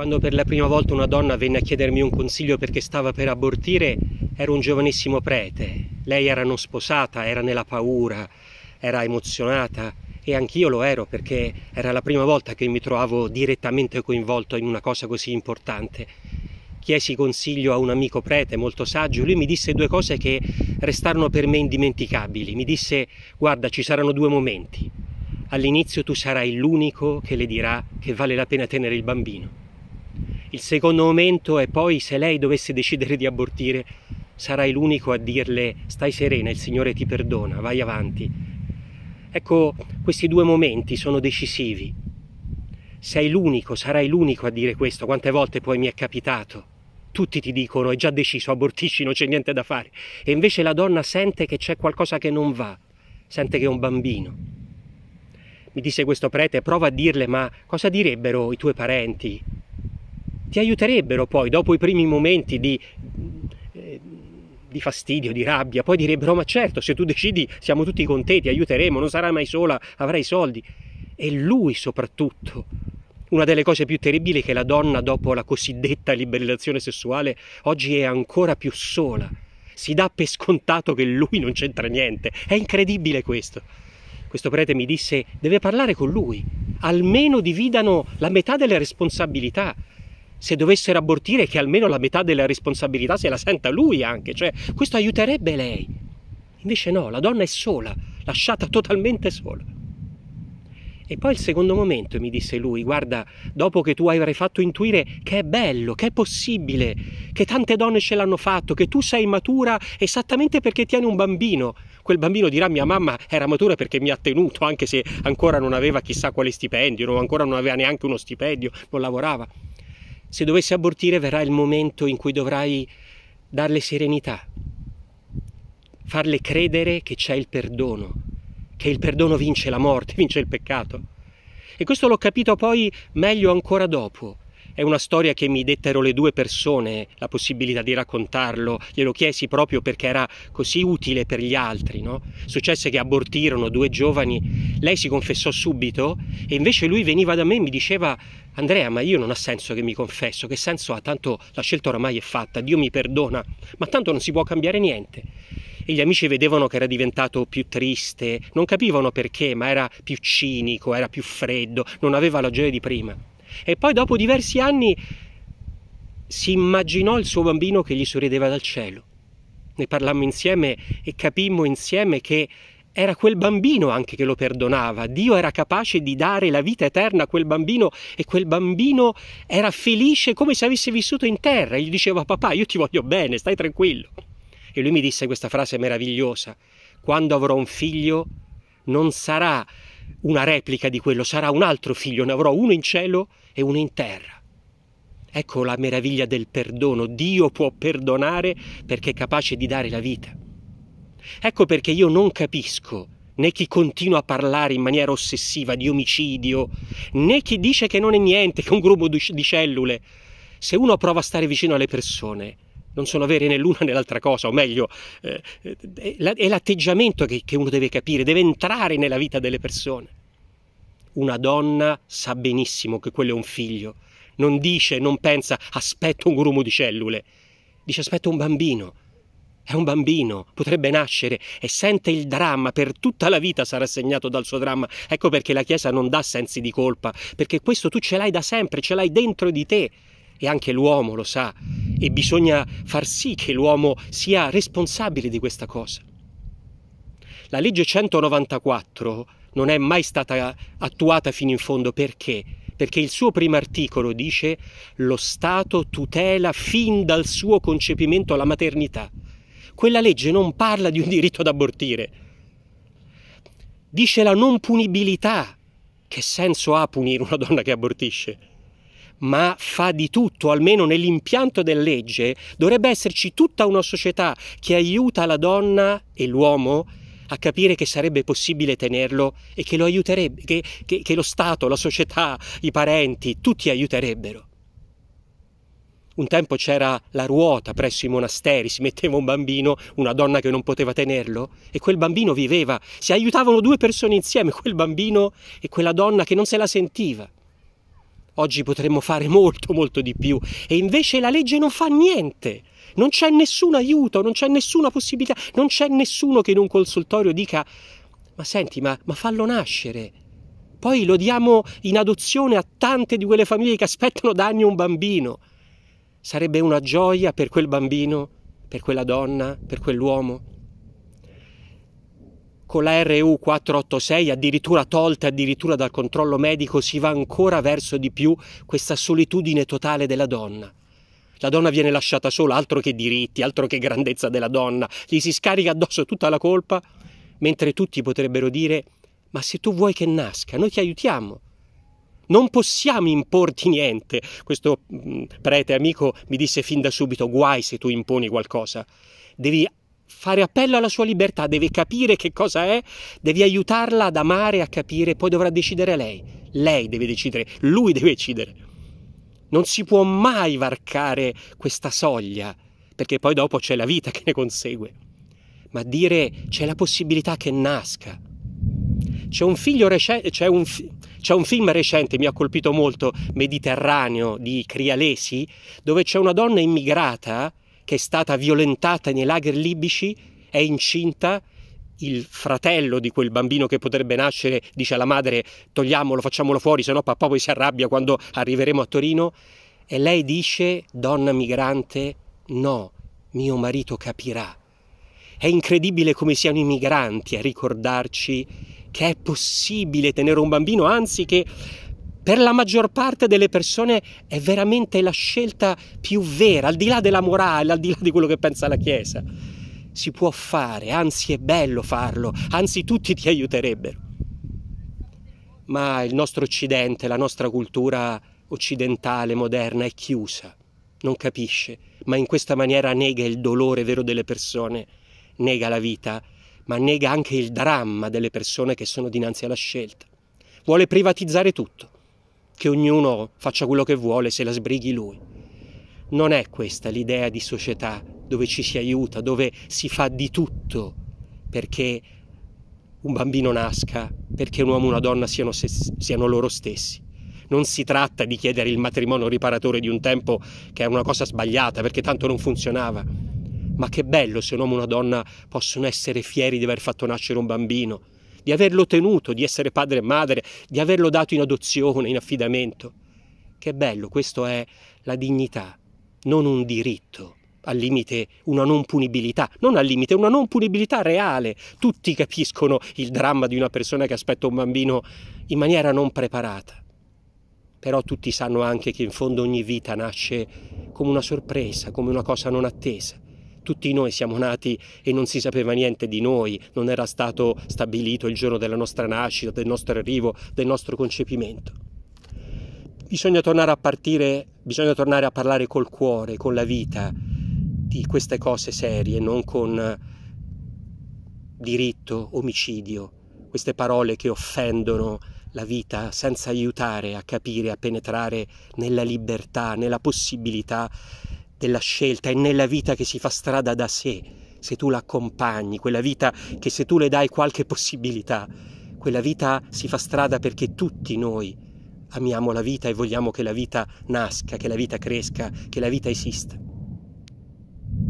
Quando per la prima volta una donna venne a chiedermi un consiglio perché stava per abortire, ero un giovanissimo prete. Lei era non sposata, era nella paura, era emozionata e anch'io lo ero perché era la prima volta che mi trovavo direttamente coinvolto in una cosa così importante. Chiesi consiglio a un amico prete molto saggio, lui mi disse due cose che restarono per me indimenticabili. Mi disse guarda ci saranno due momenti. All'inizio tu sarai l'unico che le dirà che vale la pena tenere il bambino. Il secondo momento è poi se lei dovesse decidere di abortire, sarai l'unico a dirle stai serena, il Signore ti perdona, vai avanti. Ecco, questi due momenti sono decisivi. Sei l'unico, sarai l'unico a dire questo, quante volte poi mi è capitato. Tutti ti dicono è già deciso, abortisci, non c'è niente da fare. E invece la donna sente che c'è qualcosa che non va, sente che è un bambino mi disse questo prete, prova a dirle, ma cosa direbbero i tuoi parenti, ti aiuterebbero poi, dopo i primi momenti di, eh, di, fastidio, di rabbia, poi direbbero oh, ma certo, se tu decidi siamo tutti con te, ti aiuteremo, non sarai mai sola, avrai soldi. E lui soprattutto, una delle cose più terribili è che la donna dopo la cosiddetta liberazione sessuale oggi è ancora più sola. Si dà per scontato che lui non c'entra niente. È incredibile questo. Questo prete mi disse deve parlare con lui. Almeno dividano la metà delle responsabilità se dovessero abortire, che almeno la metà della responsabilità se la senta lui anche, cioè questo aiuterebbe lei. Invece no, la donna è sola, lasciata totalmente sola. E poi il secondo momento mi disse lui, guarda, dopo che tu avrai fatto intuire che è bello, che è possibile, che tante donne ce l'hanno fatto, che tu sei matura esattamente perché tieni un bambino. Quel bambino dirà mia mamma era matura perché mi ha tenuto, anche se ancora non aveva chissà quale stipendio, o ancora non aveva neanche uno stipendio, non lavorava. Se dovessi abortire verrà il momento in cui dovrai darle serenità, farle credere che c'è il perdono, che il perdono vince la morte, vince il peccato. E questo l'ho capito poi meglio ancora dopo, è una storia che mi dettero le due persone la possibilità di raccontarlo, glielo chiesi proprio perché era così utile per gli altri. No? Successe che abortirono due giovani, lei si confessò subito e invece lui veniva da me e mi diceva Andrea, ma io non ha senso che mi confesso, che senso ha? Tanto la scelta oramai è fatta, Dio mi perdona, ma tanto non si può cambiare niente. E gli amici vedevano che era diventato più triste, non capivano perché, ma era più cinico, era più freddo, non aveva la gioia di prima. E poi dopo diversi anni si immaginò il suo bambino che gli sorrideva dal cielo. Ne parlammo insieme e capimmo insieme che era quel bambino anche che lo perdonava. Dio era capace di dare la vita eterna a quel bambino e quel bambino era felice come se avesse vissuto in terra. E gli diceva papà, io ti voglio bene, stai tranquillo. E lui mi disse questa frase meravigliosa. Quando avrò un figlio non sarà una replica di quello, sarà un altro figlio, ne avrò uno in cielo e uno in terra. Ecco la meraviglia del perdono, Dio può perdonare perché è capace di dare la vita. Ecco perché io non capisco né chi continua a parlare in maniera ossessiva di omicidio, né chi dice che non è niente, che è un gruppo di cellule. Se uno prova a stare vicino alle persone, non sono vere né l'una né l'altra cosa, o meglio, eh, eh è l'atteggiamento che, che uno deve capire, deve entrare nella vita delle persone. Una donna sa benissimo che quello è un figlio, non dice, non pensa, aspetto un grumo di cellule, dice aspetto un bambino. È un bambino, potrebbe nascere e sente il dramma, per tutta la vita sarà segnato dal suo dramma. Ecco perché la Chiesa non dà sensi di colpa, perché questo tu ce l'hai da sempre, ce l'hai dentro di te e anche l'uomo lo sa e bisogna far sì che l'uomo sia responsabile di questa cosa. La legge 194 non è mai stata attuata fino in fondo perché? Perché il suo primo articolo dice lo Stato tutela fin dal suo concepimento la maternità. Quella legge non parla di un diritto ad abortire. Dice la non punibilità. Che senso ha punire una donna che abortisce? ma fa di tutto, almeno nell'impianto della legge, dovrebbe esserci tutta una società che aiuta la donna e l'uomo a capire che sarebbe possibile tenerlo e che lo aiuterebbe, che, che, che lo Stato, la società, i parenti, tutti aiuterebbero. Un tempo c'era la ruota presso i monasteri, si metteva un bambino, una donna che non poteva tenerlo e quel bambino viveva, si aiutavano due persone insieme, quel bambino e quella donna che non se la sentiva. Oggi potremmo fare molto molto di più e invece la legge non fa niente. Non c'è nessun aiuto, non c'è nessuna possibilità, non c'è nessuno che in un consultorio dica ma senti, ma, ma fallo nascere. Poi lo diamo in adozione a tante di quelle famiglie che aspettano da anni un bambino. Sarebbe una gioia per quel bambino, per quella donna, per quell'uomo con la RU 486 addirittura tolta addirittura dal controllo medico si va ancora verso di più questa solitudine totale della donna. La donna viene lasciata sola, altro che diritti, altro che grandezza della donna, gli si scarica addosso tutta la colpa, mentre tutti potrebbero dire ma se tu vuoi che nasca, noi ti aiutiamo. Non possiamo importi niente. Questo mm, prete amico mi disse fin da subito, guai se tu imponi qualcosa. Devi fare appello alla sua libertà, deve capire che cosa è, devi aiutarla ad amare, a capire, poi dovrà decidere lei. Lei deve decidere, lui deve decidere. Non si può mai varcare questa soglia, perché poi dopo c'è la vita che ne consegue. Ma dire c'è la possibilità che nasca. C'è un, recente, c'è, un, c'è un, film recente, mi ha colpito molto, Mediterraneo di Crialesi, dove c'è una donna immigrata che è stata violentata nei lager libici, è incinta, il fratello di quel bambino che potrebbe nascere dice alla madre togliamolo, facciamolo fuori, sennò papà poi si arrabbia quando arriveremo a Torino, e lei dice, donna migrante, no, mio marito capirà. È incredibile come siano i migranti a ricordarci che è possibile tenere un bambino, anzi che per la maggior parte delle persone è veramente la scelta più vera, al di là della morale, al di là di quello che pensa la Chiesa. Si può fare, anzi è bello farlo, anzi tutti ti aiuterebbero. Ma il nostro Occidente, la nostra cultura occidentale, moderna, è chiusa, non capisce, ma in questa maniera nega il dolore vero delle persone, nega la vita, ma nega anche il dramma delle persone che sono dinanzi alla scelta. Vuole privatizzare tutto che ognuno faccia quello che vuole se la sbrighi lui. Non è questa l'idea di società dove ci si aiuta, dove si fa di tutto perché un bambino nasca, perché un uomo e una donna siano, se, siano loro stessi. Non si tratta di chiedere il matrimonio riparatore di un tempo che è una cosa sbagliata perché tanto non funzionava. Ma che bello se un uomo e una donna possono essere fieri di aver fatto nascere un bambino, di averlo tenuto, di essere padre e madre, di averlo dato in adozione, in affidamento. Che bello, questo è la dignità, non un diritto, al limite una non punibilità, non al limite una non punibilità reale. Tutti capiscono il dramma di una persona che aspetta un bambino in maniera non preparata. Però tutti sanno anche che in fondo ogni vita nasce come una sorpresa, come una cosa non attesa tutti noi siamo nati e non si sapeva niente di noi, non era stato stabilito il giorno della nostra nascita, del nostro arrivo, del nostro concepimento. Bisogna tornare a partire, bisogna tornare a parlare col cuore, con la vita di queste cose serie, non con diritto, omicidio, queste parole che offendono la vita senza aiutare a capire, a penetrare nella libertà, nella possibilità della scelta è nella vita che si fa strada da sé, se tu la accompagni, quella vita che se tu le dai qualche possibilità, quella vita si fa strada perché tutti noi amiamo la vita e vogliamo che la vita nasca, che la vita cresca, che la vita esista.